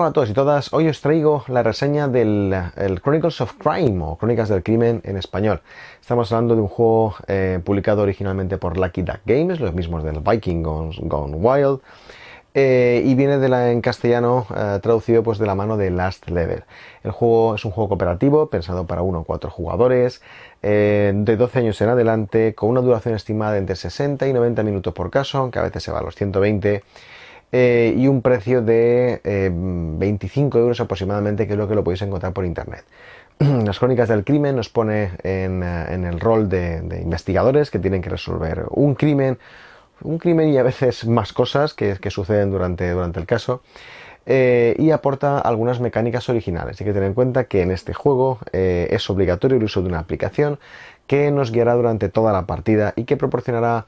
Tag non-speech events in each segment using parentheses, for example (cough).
Hola a todos y todas, hoy os traigo la reseña del Chronicles of Crime o Crónicas del Crimen en español. Estamos hablando de un juego eh, publicado originalmente por Lucky Duck Games, los mismos del Viking Gone, Wild, eh, y viene en castellano eh, traducido pues de la mano de Last Level. El juego es un juego cooperativo pensado para uno o cuatro jugadores, de 12 años en adelante, con una duración estimada entre 60 y 90 minutos por caso, aunque a veces se va a los 120 eh, y un precio de 25 eh, euros aproximadamente, que es lo que lo podéis encontrar por internet. (clears throat) Las crónicas del crimen nos pone en, eh, el rol de, investigadores que tienen que resolver un crimen, un crimen y a veces más cosas que, suceden durante, durante el caso. y aporta algunas mecánicas originales. Hay que tener en cuenta que en este juego es obligatorio el uso de una aplicación que nos guiará durante toda la partida y que proporcionará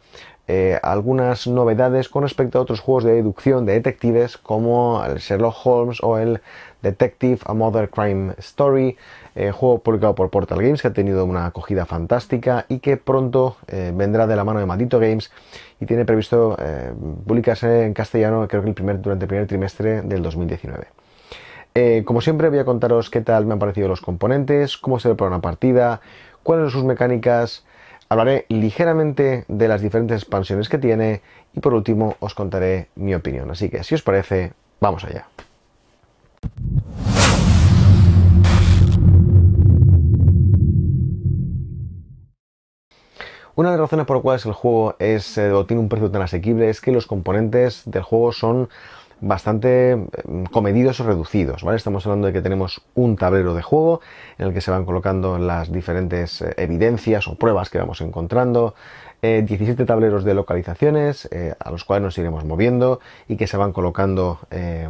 eh, algunas novedades con respecto a otros juegos de deducción de detectives como el Sherlock Holmes o el Detective A Mother Crime Story, eh, juego publicado por Portal Games que ha tenido una acogida fantástica y que pronto eh, vendrá de la mano de Matito Games y tiene previsto publicarse en castellano creo que el primer, durante el primer trimestre del 2019. como siempre voy a contaros qué tal me han parecido los componentes, cómo se ve para una partida, cuáles son sus mecánicas, Hablaré ligeramente de las diferentes expansiones que tiene y por último os contaré mi opinión. Así que si os parece, vamos allá. Una de las razones por las cuales el juego es, eh, tiene un precio tan asequible es que los componentes del juego son bastante em, comedidos o reducidos, ¿vale? Estamos hablando de que tenemos un tablero de juego en el que se van colocando las diferentes eh, evidencias o pruebas que vamos encontrando, 17 eh, tableros de localizaciones eh, a los cuales nos iremos moviendo y que se van colocando eh,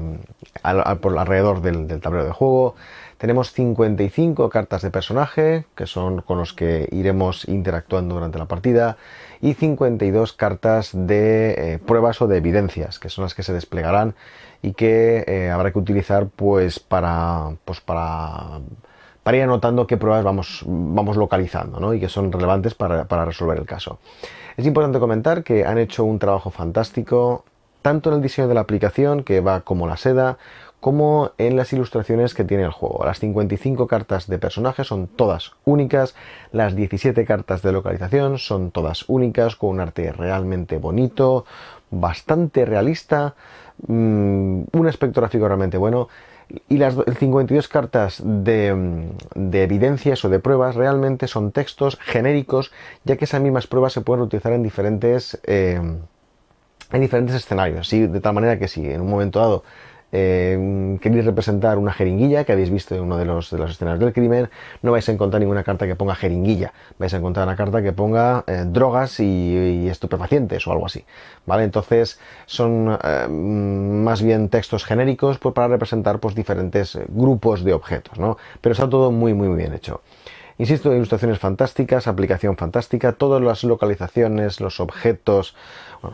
por alrededor del, tablero de juego. Tenemos 55 cartas de personaje que son con los que iremos interactuando durante la partida y 52 cartas de pruebas o de evidencias que son las que se desplegarán y que habrá que utilizar pues para pues para para ir anotando qué pruebas vamos, vamos localizando ¿no? y que son relevantes para, para resolver el caso. Es importante comentar que han hecho un trabajo fantástico tanto en el diseño de la aplicación, que va como la seda, como en las ilustraciones que tiene el juego. Las 55 cartas de personajes son todas únicas, las 17 cartas de localización son todas únicas, con un arte realmente bonito, bastante realista, mm, un aspecto gráfico realmente bueno. Y las 52 cartas de, mm, de, evidencias o de pruebas realmente son textos genéricos, ya que esas mismas pruebas se pueden utilizar en diferentes, eh, en diferentes escenarios. de tal manera que si en un momento dado eh, queréis representar una jeringuilla que habéis visto en una de, los, escenarios las escenas del crimen, no vais a encontrar ninguna carta que ponga jeringuilla, vais a encontrar una carta que ponga eh, drogas y, estupefacientes o algo así, ¿vale? Entonces son eh, más bien textos genéricos pues, para representar pues, diferentes grupos de objetos, ¿no? Pero está todo muy, muy bien hecho. Insisto, ilustraciones fantásticas, aplicación fantástica, todas las localizaciones, los objetos,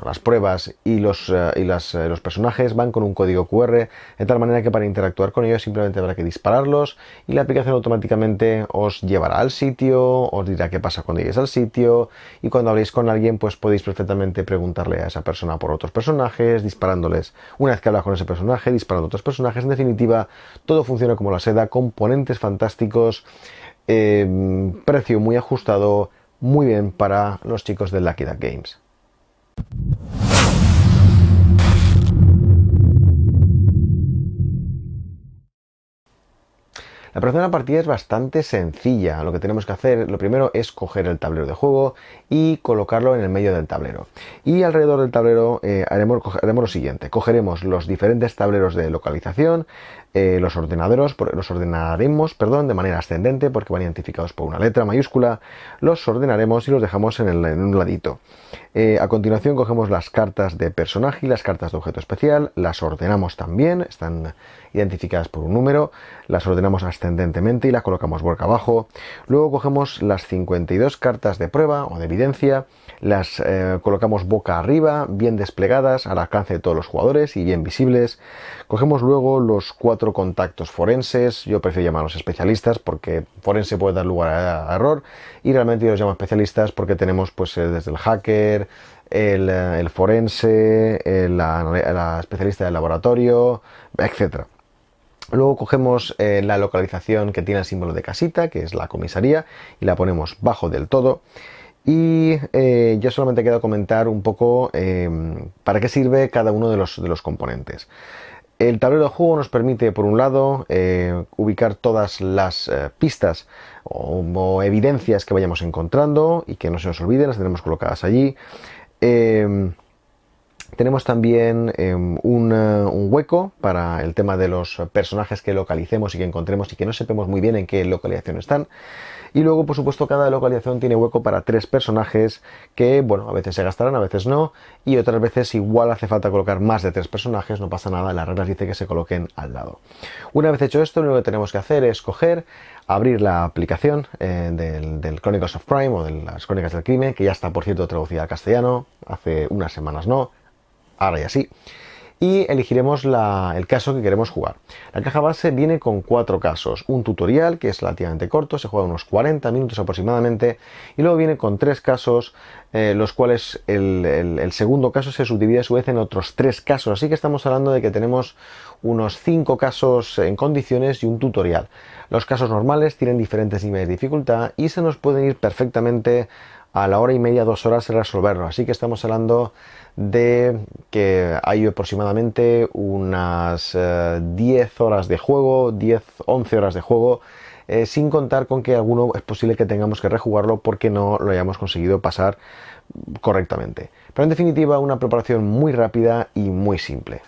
las pruebas y, los, eh, y las, eh, los personajes van con un código QR, de tal manera que para interactuar con ellos simplemente habrá que dispararlos y la aplicación automáticamente os llevará al sitio, os dirá qué pasa cuando lleguéis al sitio y cuando habléis con alguien pues podéis perfectamente preguntarle a esa persona por otros personajes, disparándoles. Una vez que hablas con ese personaje, disparando otros personajes, en definitiva, todo funciona como la seda, componentes fantásticos, Em, precio muy ajustado, muy bien para los chicos de Lucky Duck Games. La próxima partida es bastante sencilla. Lo que tenemos que hacer, lo primero es coger el tablero de juego y colocarlo en el medio del tablero. Y alrededor del tablero eh, haremos, lo siguiente. Cogeremos los diferentes tableros de localización, eh, los, ordenadores, los ordenaremos perdón, de manera ascendente porque van identificados por una letra mayúscula, los ordenaremos y los dejamos en, el, un ladito. Eh, a continuación cogemos las cartas de personaje y las cartas de objeto especial, las ordenamos también, están identificadas por un número, las ordenamos ascendentemente y las colocamos boca abajo. Luego cogemos las 52 cartas de prueba o de evidencia, las eh, colocamos boca arriba, bien desplegadas, al alcance de todos los jugadores y bien visibles. Cogemos luego los cuatro contactos forenses, yo prefiero llamarlos especialistas porque forense puede dar lugar a, error y realmente yo los llamo especialistas porque tenemos pues eh, desde el hacker, el, eh, forense, la, especialista del laboratorio, etc. Luego cogemos la localización que tiene el símbolo de casita, que es la comisaría, y la ponemos bajo del todo. Y eh, ya solamente queda comentar un poco em, para qué sirve cada uno de los, de los componentes. El tablero de juego nos permite, por un lado, eh, ubicar todas las eh, pistas o, evidencias que vayamos encontrando y que no se nos olviden, las tenemos colocadas allí. Em, tenemos también em, un, hueco para el tema de los personajes que localicemos y que encontremos y que no sepamos muy bien en qué localización están. Y luego, por supuesto, cada localización tiene hueco para tres personajes que, bueno, a veces se gastarán, a veces no, y otras veces igual hace falta colocar más de tres personajes, no pasa nada, las reglas dice que se coloquen al lado. Una vez hecho esto, lo único que tenemos que hacer es coger, abrir la aplicación eh, del, Chronicles of Crime o de las Crónicas del Crimen, que ya está, por cierto, traducida al castellano, hace unas semanas no, ahora ya sí. Y elegiremos la, el caso que queremos jugar. La caja base viene con cuatro casos. Un tutorial, que es relativamente corto, se juega unos 40 minutos aproximadamente. Y luego viene con tres casos, eh, los cuales el, segundo caso se subdivide a su vez en otros tres casos. Así que estamos hablando de que tenemos unos cinco casos en condiciones y un tutorial. Los casos normales tienen diferentes niveles de dificultad y se nos pueden ir perfectamente a la hora y media, dos horas resolverlo. Así que estamos hablando de que hay aproximadamente unas 10 eh, horas de juego, 10, 11 horas de juego. Eh, sin contar con que alguno es posible que tengamos que rejugarlo porque no lo hayamos conseguido pasar correctamente. Pero en definitiva, una preparación muy rápida y muy simple.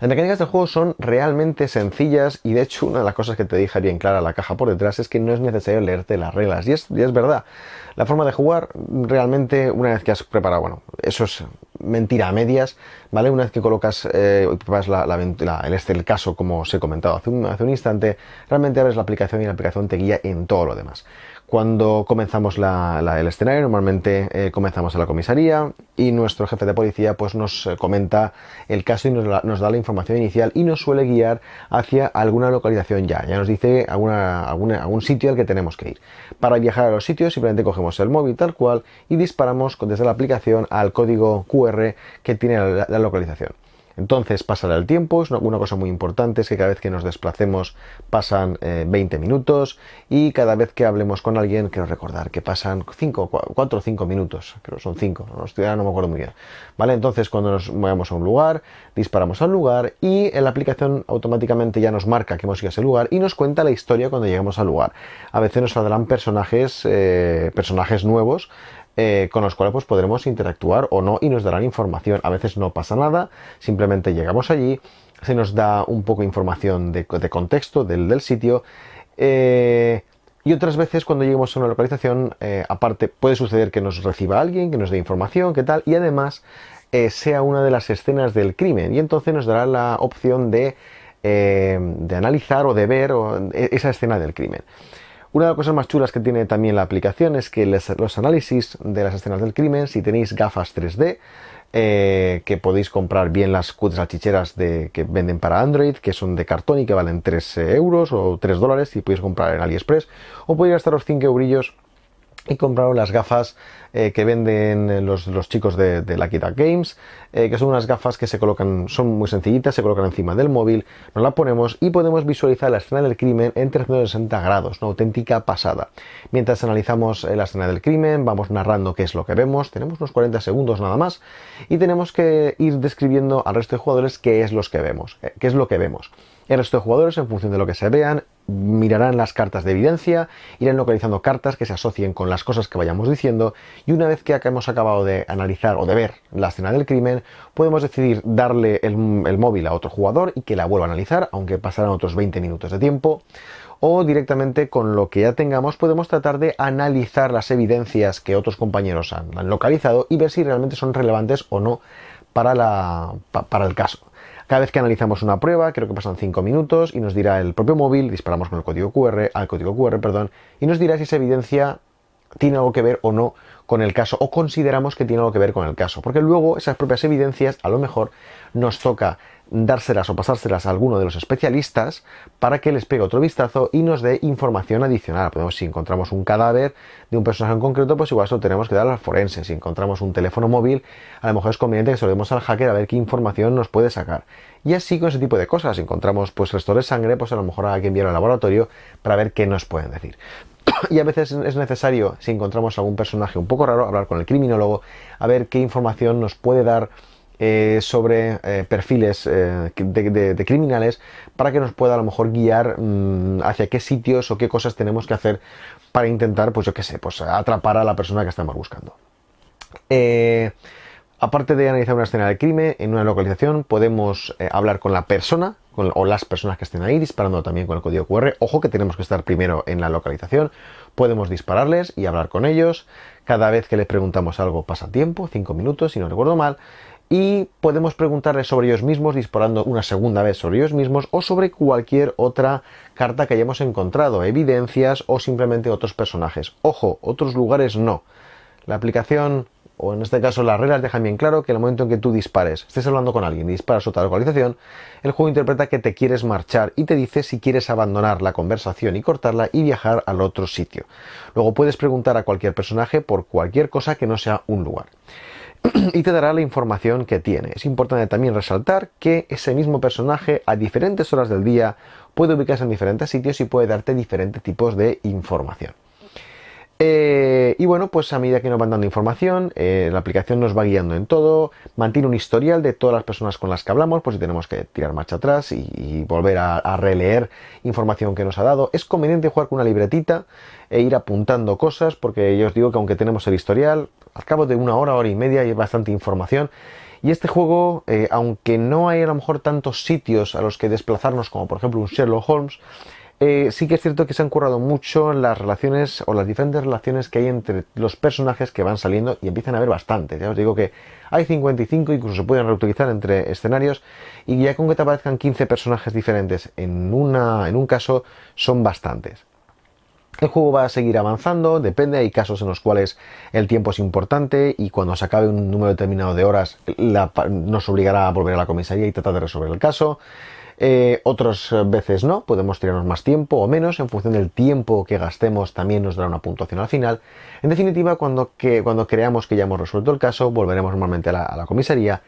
Las mecánicas del juego son realmente sencillas y de hecho una de las cosas que te dije bien clara la caja por detrás es que no es necesario leerte las reglas y es, verdad. La forma de jugar realmente una vez que has preparado, bueno, eso es mentira a medias, ¿vale? Una vez que colocas eh, preparas la, el, este, caso como os he comentado hace hace un instante, realmente abres la aplicación y la aplicación te guía en todo lo demás. Cuando comenzamos el escenario, normalmente eh, comenzamos en la comisaría y nuestro jefe de policía pues, nos eh, comenta el caso y nos, da la información inicial y nos suele guiar hacia alguna localización ya. Ya nos dice algún sitio al que tenemos que ir. Para viajar a los sitios simplemente cogemos el móvil tal cual y disparamos desde la aplicación al código QR que tiene la localización. Entonces pasará el tiempo, es una cosa muy importante, es que cada vez que nos desplacemos pasan 20 eh, minutos y cada vez que hablemos con alguien, quiero recordar que pasan 5, 4 o 5 minutos, creo son 5, no, no me acuerdo muy bien. ¿Vale? Entonces cuando nos movemos a un lugar, disparamos al lugar y la aplicación automáticamente ya nos marca que hemos ido a ese lugar y nos cuenta la historia cuando llegamos al lugar. A veces nos saldrán personajes, eh, personajes nuevos, eh, con los cuales pues, podremos interactuar o no y nos darán información. A veces no pasa nada, simplemente llegamos allí, se nos da un poco de información de, contexto del, sitio. Eh, y otras veces cuando lleguemos a una localización, eh, aparte puede suceder que nos reciba alguien, que nos dé información, qué tal, y además sea una de las escenas del crimen. Y entonces nos dará la opción de, analizar o de ver e, esa escena del crimen. Una de las cosas más chulas que tiene también la aplicación es que los análisis de las escenas del crimen, si tenéis gafas 3D, eh, que podéis comprar bien las cuts salchicheras de, que venden para Android, que son de cartón y que valen 3 euros o 3 dólares, y podéis comprar en AliExpress, o podéis los 5 eurillos y compraron las gafas eh, que venden eh, los, chicos de, de, la Games, eh, que son unas gafas que se colocan, son muy sencillitas, se colocan encima del móvil, nos la ponemos y podemos visualizar la escena del crimen en 360 grados, una auténtica pasada. Mientras analizamos la escena del crimen, vamos narrando qué es lo que vemos, tenemos unos 40 segundos nada más y tenemos que ir describiendo al resto de jugadores qué es, los que vemos, qué es lo que vemos. El resto de jugadores, en función de lo que se vean, mirarán las cartas de evidencia, irán localizando cartas que se asocien con las cosas que vayamos diciendo y una vez que hemos acabado de analizar o de ver la escena del crimen, podemos decidir darle el, móvil a otro jugador y que la vuelva a analizar, aunque pasarán otros 20 minutos de tiempo o directamente con lo que ya tengamos podemos tratar de analizar las evidencias que otros compañeros han, localizado y ver si realmente son relevantes o no para, la, para el caso. Cada vez que analizamos una prueba, creo que pasan cinco minutos y nos dirá el propio móvil, disparamos con el código QR, al código QR, perdón, y nos dirá si esa evidencia tiene algo que ver o no con el caso, o consideramos que tiene algo que ver con el caso, porque luego esas propias evidencias a lo mejor nos toca dárselas o pasárselas a alguno de los especialistas para que les pegue otro vistazo y nos dé información adicional. Podemos, si encontramos un cadáver de un personaje en concreto, pues igual eso tenemos que dar al forense. Si encontramos un teléfono móvil, a lo mejor es conveniente que se lo demos al hacker a ver qué información nos puede sacar. Y así con ese tipo de cosas. Si encontramos pues restos de sangre, pues a lo mejor hay que enviarlo al laboratorio para ver qué nos pueden decir y a veces es necesario, si encontramos algún personaje un poco raro, hablar con el criminólogo, a ver qué información nos puede dar eh, sobre eh, perfiles eh, de, criminales para que nos pueda a lo mejor guiar mm, hacia qué sitios o qué cosas tenemos que hacer para intentar, pues yo qué sé, pues atrapar a la persona que estamos buscando. aparte de analizar una escena de crimen en una localización, podemos hablar con la persona o las personas que estén ahí disparando también con el código QR. Ojo que tenemos que estar primero en la localización. Podemos dispararles y hablar con ellos. Cada vez que les preguntamos algo pasa tiempo, 5 minutos si no recuerdo mal. Y podemos preguntarles sobre ellos mismos, disparando una segunda vez sobre ellos mismos o sobre cualquier otra carta que hayamos encontrado, evidencias o simplemente otros personajes. Ojo, otros lugares no. La aplicación o en este caso las reglas dejan bien claro que en el momento en que tú dispares, estés hablando con alguien y disparas otra localización, el juego interpreta que te quieres marchar y te dice si quieres abandonar la conversación y cortarla y viajar al otro sitio. Luego puedes preguntar a cualquier personaje por cualquier cosa que no sea un lugar. (clears throat) y te dará la información que tiene. Es importante también resaltar que ese mismo personaje a diferentes horas del día puede ubicarse en diferentes sitios y puede darte diferentes tipos de información. Eh, y bueno, pues a medida que nos van dando información, eh, la aplicación nos va guiando en todo, mantiene un historial de todas las personas con las que hablamos, por si tenemos que tirar marcha atrás y, volver a, releer información que nos ha dado. Es conveniente jugar con una libretita e ir apuntando cosas, porque yo os digo que aunque tenemos el historial, al cabo de una hora, hora y media hay bastante información. Y este juego, eh, aunque no hay a lo mejor tantos sitios a los que desplazarnos como por ejemplo un Sherlock Holmes, eh, sí que es cierto que se han currado mucho las relaciones o las diferentes relaciones que hay entre los personajes que van saliendo y empiezan a haber bastantes. Ya os digo que hay 55, incluso se pueden reutilizar entre escenarios y ya con que te aparezcan 15 personajes diferentes en un caso son bastantes. El juego va a seguir avanzando, depende, hay casos en los cuales el tiempo es importante y cuando se acabe un número determinado de horas nos obligará a volver a la comisaría y tratar de resolver el caso. Eh, otras veces no, podemos tirarnos más tiempo o menos, en función del tiempo que gastemos también nos dará una puntuación al final. En definitiva, cuando, creamos que ya hemos resuelto el caso, volveremos normalmente a la comisaría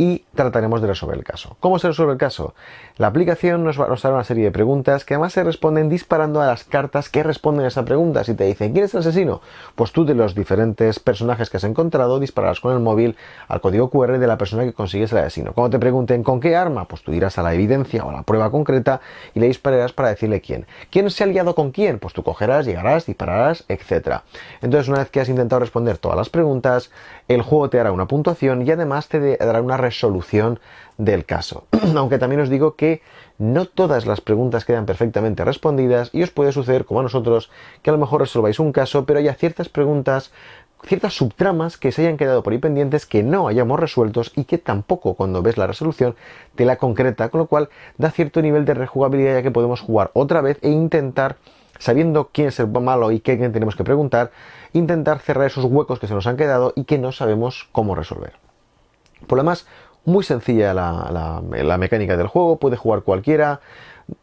y trataremos de resolver el caso. ¿Cómo se resuelve el caso? La aplicación nos va a dar una serie de preguntas que además se responden disparando a las cartas que responden a esa pregunta. Si te dicen, ¿quién es el asesino? Pues tú de los diferentes personajes que has encontrado dispararás con el móvil al código QR de la persona que consigues el asesino. Cuando te pregunten con qué arma, pues tú irás a la evidencia o a la prueba concreta y le dispararás para decirle quién. ¿Quién se ha aliado con quién? Pues tú cogerás, llegarás, dispararás, etc. Entonces una vez que has intentado responder todas las preguntas, el juego te hará una puntuación y además te dará una resolución del caso. (clears throat) Aunque también os digo que no todas las preguntas quedan perfectamente respondidas y os puede suceder, como a nosotros, que a lo mejor resolváis un caso, pero haya ciertas preguntas ciertas subtramas que se hayan quedado por ahí pendientes que no hayamos resueltos y que tampoco cuando ves la resolución te la concreta, con lo cual da cierto nivel de rejugabilidad ya que podemos jugar otra vez e intentar, sabiendo quién es el malo y qué tenemos que preguntar, intentar cerrar esos huecos que se nos han quedado y que no sabemos cómo resolver. Por lo demás, muy sencilla la, mecánica del juego, puede jugar cualquiera.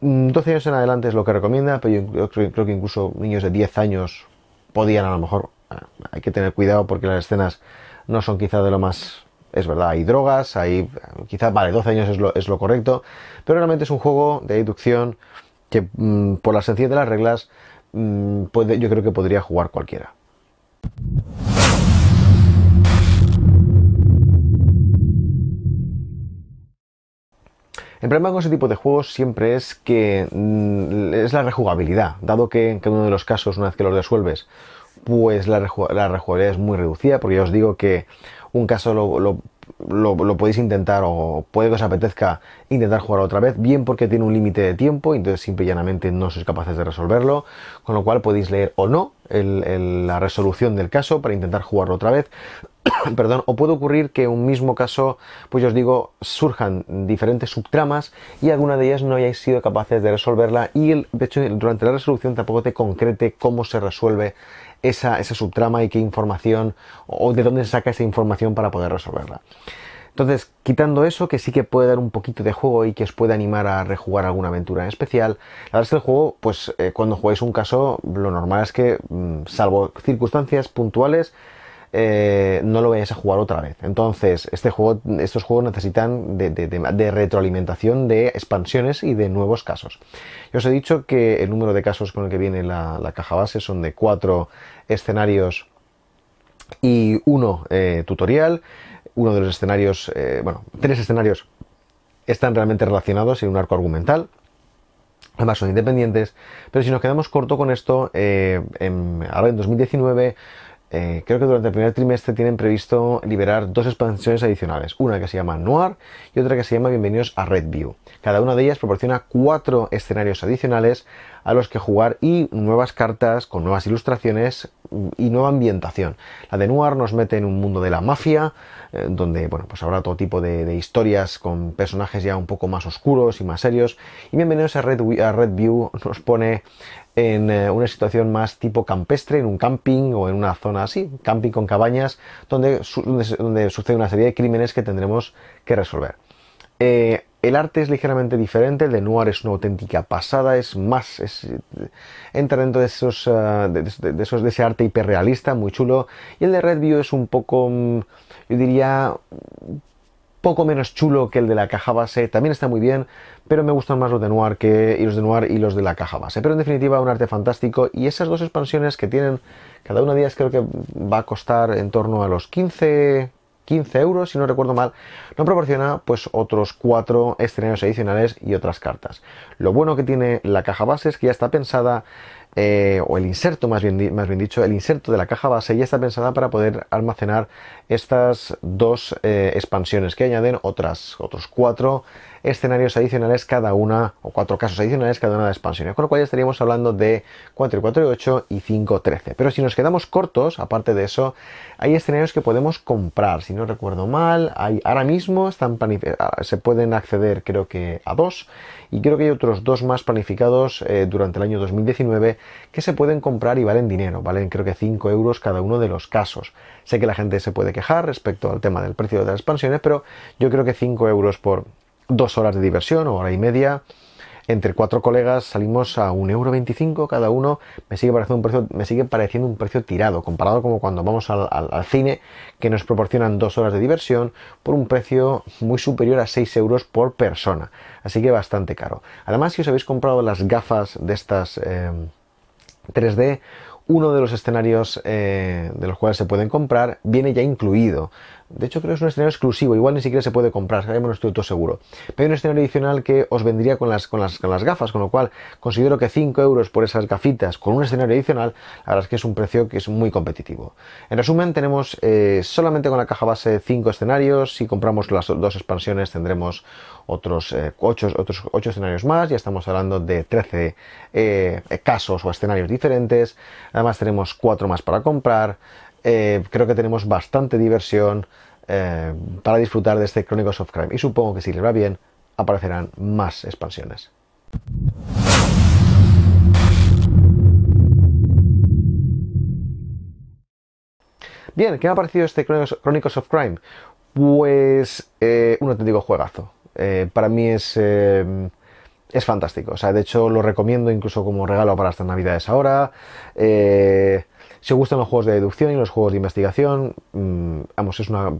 12 mm, años en adelante es lo que recomienda, pero yo creo, que incluso niños de 10 años podían a lo mejor. Eh, hay que tener cuidado porque las escenas no son quizá de lo más es verdad, hay drogas, hay quizá, vale, 12 años es lo, correcto, pero realmente es un juego de deducción que mm, por la sencillez de las reglas mm, puede, yo creo que podría jugar cualquiera. El problema con ese tipo de juegos siempre es que mm, es la rejugabilidad, dado que en cada uno de los casos, una vez que los resuelves, pues la, la, rejugabilidad es muy reducida, porque ya os digo que un caso lo, lo, podéis intentar o puede que os apetezca intentar jugar otra vez, bien porque tiene un límite de tiempo, entonces simple y llanamente no sois capaces de resolverlo, con lo cual podéis leer o no la resolución del caso para intentar jugarlo otra vez. (coughs) Perdón, o puede ocurrir que un mismo caso, pues yo os digo, surjan diferentes subtramas y alguna de ellas no hayáis sido capaces de resolverla y de hecho durante la resolución tampoco te concrete cómo se resuelve esa, subtrama y qué información o de dónde se saca esa información para poder resolverla. Entonces, quitando eso, que sí que puede dar un poquito de juego y que os puede animar a rejugar alguna aventura en especial, la verdad es que el juego, pues eh, cuando jugáis un caso, lo normal es que, mm, salvo circunstancias puntuales, eh, no lo vayas a jugar otra vez. Entonces, este juego, estos juegos necesitan de, retroalimentación de expansiones y de nuevos casos. Yo os he dicho que el número de casos con el que viene la, caja base son de cuatro escenarios y uno eh, tutorial. Uno de los escenarios, eh, bueno, tres escenarios están realmente relacionados en un arco argumental. Además son independientes, pero si nos quedamos corto con esto, en, ahora en 2019 eh, creo que durante el primer trimestre tienen previsto liberar dos expansiones adicionales, una que se llama Noir y otra que se llama Bienvenidos a Redview. Cada una de ellas proporciona cuatro escenarios adicionales a los que jugar y nuevas cartas con nuevas ilustraciones y nueva ambientación. La de Noir nos mete en un mundo de la mafia, eh, donde bueno, pues habrá todo tipo de, historias con personajes ya un poco más oscuros y más serios. Y bienvenidos a Red, View, (laughs) nos pone en eh, una situación más tipo campestre, en un camping o en una zona así, camping con cabañas, donde, donde sucede una serie de crímenes que tendremos que resolver. Eh, el arte es ligeramente diferente, el de Noir es una auténtica pasada, es más, entra dentro de, esos, eh, de, esos, de ese arte hiperrealista, muy chulo, y el de Redview es un poco, mm, yo diría, poco menos chulo que el de la caja base, también está muy bien, pero me gustan más los de Noir que y los de Noir y los de la caja base. Pero en definitiva, un arte fantástico y esas dos expansiones que tienen, cada una de ellas creo que va a costar en torno a los 15, 15 euros, si no recuerdo mal, nos proporciona pues otros 4 escenarios adicionales y otras cartas. Lo bueno que tiene la caja base es que ya está pensada eh, o el inserto, más bien, dicho, el inserto de la caja base ya está pensada para poder almacenar estas dos eh, expansiones que añaden otras, otros cuatro escenarios adicionales cada una, o cuatro casos adicionales cada una de expansiones, con lo cual ya estaríamos hablando de 4 y 4 y 8 y 5 13. Pero si nos quedamos cortos, aparte de eso, hay escenarios que podemos comprar, si no recuerdo mal, hay, ahora mismo están ah, se pueden acceder creo que a dos y creo que hay otros dos más planificados eh, durante el año 2019 que se pueden comprar y valen dinero, valen creo que 5 euros cada uno de los casos. Sé que la gente se puede quejar respecto al tema del precio de las expansiones, pero yo creo que 5 euros por dos horas de diversión, o hora y media. Entre cuatro colegas salimos a 1,25€ cada uno. Me sigue, pareciendo un precio, me sigue pareciendo un precio tirado, comparado como cuando vamos al, cine, que nos proporcionan dos horas de diversión por un precio muy superior a 6 euros por persona. Así que bastante caro. Además, si os habéis comprado las gafas de estas 3D, eh, uno de los escenarios eh, de los cuales se pueden comprar viene ya incluido. De hecho, creo que es un escenario exclusivo, igual ni siquiera se puede comprar, sabemos estoy todo seguro. Pero hay un escenario adicional que os vendría con las, gafas, con lo cual considero que 5 euros por esas gafitas con un escenario adicional, la verdad es que es un precio que es muy competitivo. En resumen, tenemos eh, solamente con la caja base 5 escenarios, si compramos las dos expansiones tendremos otros 8 eh, otros ocho escenarios más, ya estamos hablando de 13 eh, casos o escenarios diferentes, además tenemos 4 más para comprar, eh, creo que tenemos bastante diversión eh, para disfrutar de este Chronicles of Crime. Y supongo que si le va bien, aparecerán más expansiones. Bien, ¿qué me ha parecido este Chronicles of Crime? Pues eh, un auténtico juegazo. para mí es, fantástico. O sea, de hecho lo recomiendo incluso como regalo para estas navidades ahora. Se gustan los juegos de deducción y los juegos de investigación. Mm,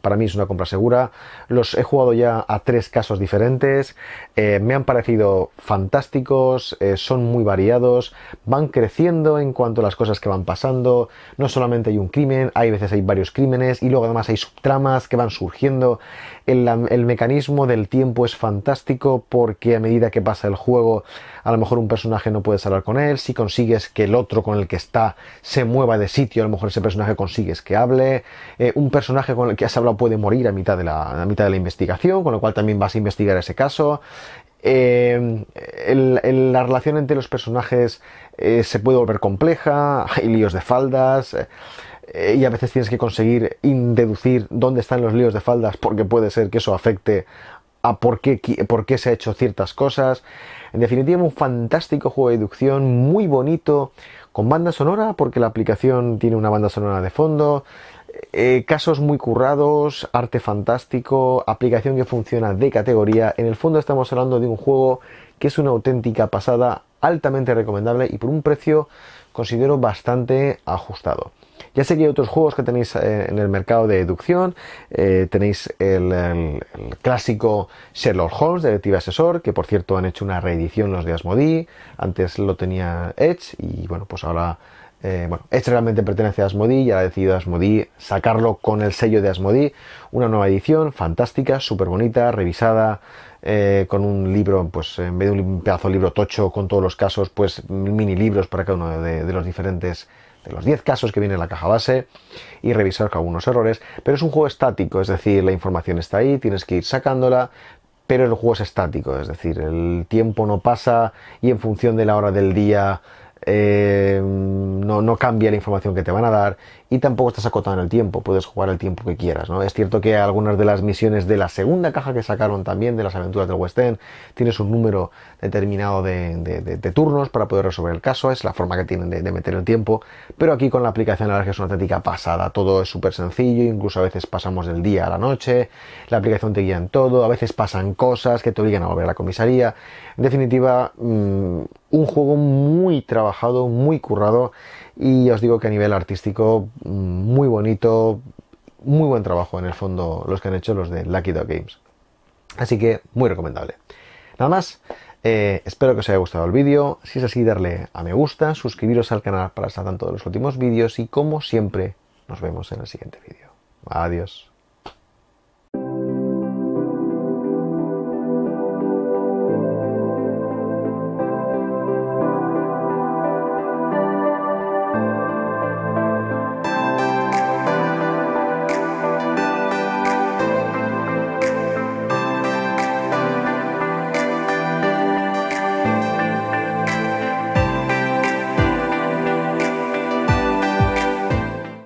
para mí es una compra segura. Los he jugado ya a tres casos diferentes. Eh, me han parecido fantásticos. Eh, son muy variados. Van creciendo en cuanto a las cosas que van pasando. No solamente hay un crimen, hay veces hay varios crímenes y luego además hay subtramas que van surgiendo. El, mecanismo del tiempo es fantástico porque a medida que pasa el juego, a lo mejor un personaje no puedes hablar con él. Si consigues que el otro con el que está se mueva de sitio, a lo mejor ese personaje consigues que hable. Eh, un personaje con el que has hablado puede morir a mitad de la, mitad de la investigación, con lo cual también vas a investigar ese caso. Eh, la relación entre los personajes eh, se puede volver compleja, hay líos de faldas. Eh, y a veces tienes que conseguir deducir dónde están los líos de faldas porque puede ser que eso afecte a por qué, se ha hecho ciertas cosas. En definitiva, un fantástico juego de deducción, muy bonito, con banda sonora, porque la aplicación tiene una banda sonora de fondo, eh, casos muy currados, arte fantástico, aplicación que funciona de categoría. En el fondo estamos hablando de un juego que es una auténtica pasada, altamente recomendable y por un precio considero bastante ajustado. Ya sé que hay otros juegos que tenéis eh, en el mercado de deducción. Eh, tenéis el, clásico Sherlock Holmes, Detective Asesor, que por cierto han hecho una reedición los de Asmodi Antes lo tenía Edge y bueno, pues ahora... Eh, Edge realmente pertenece a Asmodi y ha decidido Asmodi sacarlo con el sello de Asmodi Una nueva edición, fantástica, súper bonita, revisada, con un libro, pues en vez de un pedazo de libro tocho con todos los casos, pues mini libros para cada uno de los diferentes los 10 casos que viene en la caja base y revisar algunos errores, pero es un juego estático, es decir, la información está ahí, tienes que ir sacándola, pero el juego es estático, es decir, el tiempo no pasa y en función de la hora del día eh, no, no, cambia la información que te van a dar y tampoco estás acotado en el tiempo, puedes jugar el tiempo que quieras, ¿no? Es cierto que algunas de las misiones de la segunda caja que sacaron también de las aventuras del West End, tienes un número determinado de, turnos para poder resolver el caso, es la forma que tienen de, meter el tiempo, pero aquí con la aplicación la es que una táctica pasada, todo es súper sencillo, incluso a veces pasamos del día a la noche, la aplicación te guía en todo, a veces pasan cosas que te obligan a volver a la comisaría, en definitiva, mm, un juego muy trabajado, muy currado, y os digo que a nivel artístico mm, muy bonito, muy buen trabajo en el fondo los que han hecho los de Lucky Dog Games. Así que muy recomendable. Nada más, eh, espero que os haya gustado el vídeo, si es así darle a me gusta, suscribiros al canal para estar tanto de los últimos vídeos y como siempre nos vemos en el siguiente vídeo. Adiós.